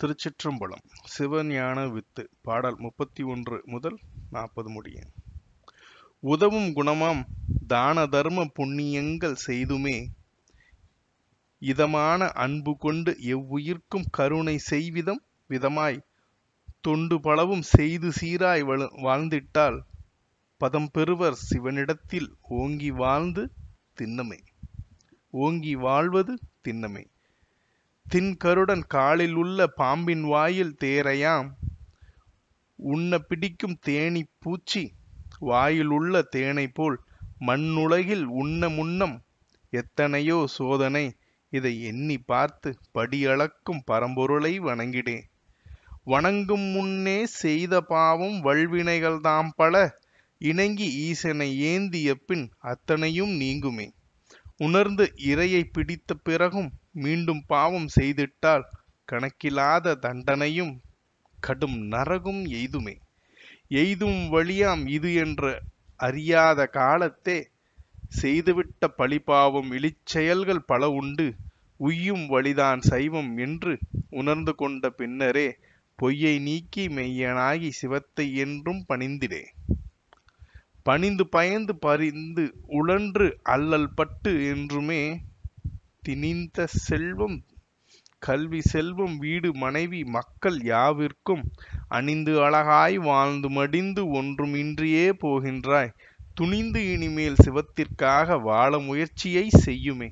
திருச்சிற்றம்பலம் சிவஞான with பாடல் முப்பத்தி ஒன்று முதல் நாற்பது முடிய உதவும் குணமாம் தான தர்ம புண்ணியங்கள் செய்துமே இதமான அன்பு கொண்டு எவ்வுயிர்க்கும் கருணை செய்விதம் விதமாய் தொண்டு பலவும் செய்து சீராய் வாழ்ந்திட்டால் பதம் பெறுவர் சிவனிடத்தில் ஓங்கி வாழ்ந்து திண்ணமே ஓங்கி வாழ்வது திண்ணமே தின்கருடன் காலில் உள்ள பாம்பின் வாயில் தேரையாம் உன்ன பிடிக்கும் தேனி பூச்சி வாயில் உள்ள தேனைப்போல் மண்ணுலகில் உண்ண முன்னம் எத்தனையோ சோதனை இதை எண்ணி பார்த்து படியளக்கும் பரம்பொருளை வணங்கிடே வணங்கும் முன்னே செய்த பாவம் வல்வினைகள்தாம் பல இணங்கி ஈசனை ஏந்திய பின் அத்தனையும் நீங்குமே உணர்ந்து இரையை பிடித்த பிறகும் மீண்டும் பாவம் செய்திட்டால் கணக்கிலாத தண்டனையும் கடும் நரகும் எய்துமே எய்தும் வழியாம் இது என்ற அறியாத காலத்தே செய்துவிட்ட பழிபாவம் இழிச்செயல்கள் பல உண்டு உய்யும் வழிதான் சைவம் என்று உணர்ந்து கொண்ட பின்னரே பொய்யை நீக்கி மெய்யனாகி சிவத்தை என்றும் பணிந்திடே பணிந்து பயந்து பறிந்து உழன்று அல்லல் பட்டு என்றுமே திணிந்த செல்வம் கல்வி செல்வம் வீடு மனைவி மக்கள் யாவிற்கும் அணிந்து அழகாய் வாழ்ந்து மடிந்து ஒன்றுமின்றியே போகின்றாய் துணிந்து இனிமேல் சிவத்திற்காக வாழ முயற்சியை செய்யுமே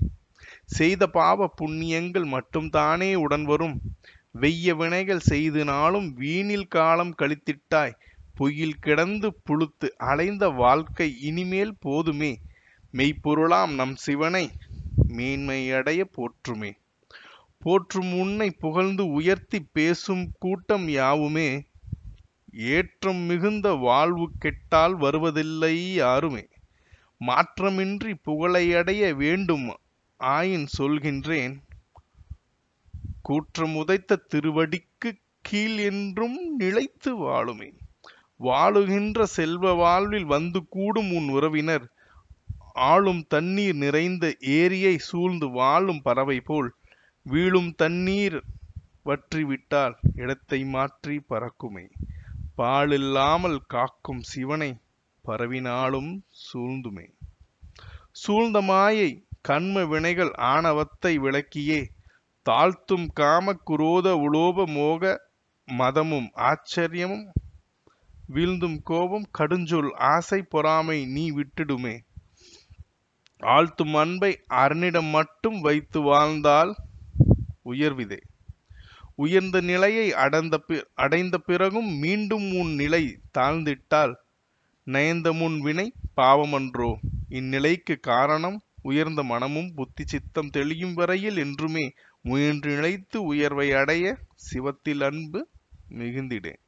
செய்த பாவ புண்ணியங்கள் மட்டும்தானே உடன் வரும் வெய்ய வினைகள் செய்து நாளும் வீணில் காலம் கழித்திட்டாய் பொய்யில் கிடந்து புழுத்து அலைந்த வாழ்க்கை இனிமேல் போதுமே மெய்ப்பொருளாம் நம் சிவனை மேன்மையடைய போற்றுமே போற்றும் உன்னை புகழ்ந்து உயர்த்தி பேசும் கூட்டம் யாவுமே ஏற்றம் மிகுந்த வாழ்வு கெட்டால் வருவதில்லை யாருமே மாற்றமின்றி புகழையடைய வேண்டும் ஆயின் சொல்கின்றேன் கூற்றம் உதைத்த திருவடிக்கு கீழ் என்றும் நிலைத்து வாழுமே வாழுகின்ற செல்வ வாழ்வில் வந்து கூடும் உன் உறவினர் ஆளும் தண்ணீர் நிறைந்த ஏரியை சூழ்ந்து வாழும் பறவை போல் வீழும் தண்ணீர் வற்றிவிட்டால் இடத்தை மாற்றி பறக்குமே பாலில்லாமல் காக்கும் சிவனை பரவினாலும் சூழ்ந்துமே சூழ்ந்த மாயை கண்ம வினைகள் ஆணவத்தை விளக்கியே தாழ்த்தும் காம குரோத உலோப மோக மதமும் ஆச்சரியமும் வீழ்ந்தும் கோபம் கடுஞ்சொல் ஆசை பொறாமை நீ விட்டுடுமே ஆழ்த்தும் அன்பை அரணிடம் மட்டும் வைத்து வாழ்ந்தால் உயர்விதே உயர்ந்த நிலையை அடந்த அடைந்த பிறகும் மீண்டும் உன் நிலை தாழ்ந்திட்டால் நயந்த முன் வினை பாவமன்றோ இந்நிலைக்கு காரணம் உயர்ந்த மனமும் புத்தி சித்தம் தெளியும் வரையில் என்றுமே முயன்று நிலைத்து உயர்வை அடைய சிவத்தில் அன்பு மிகுந்திடேன்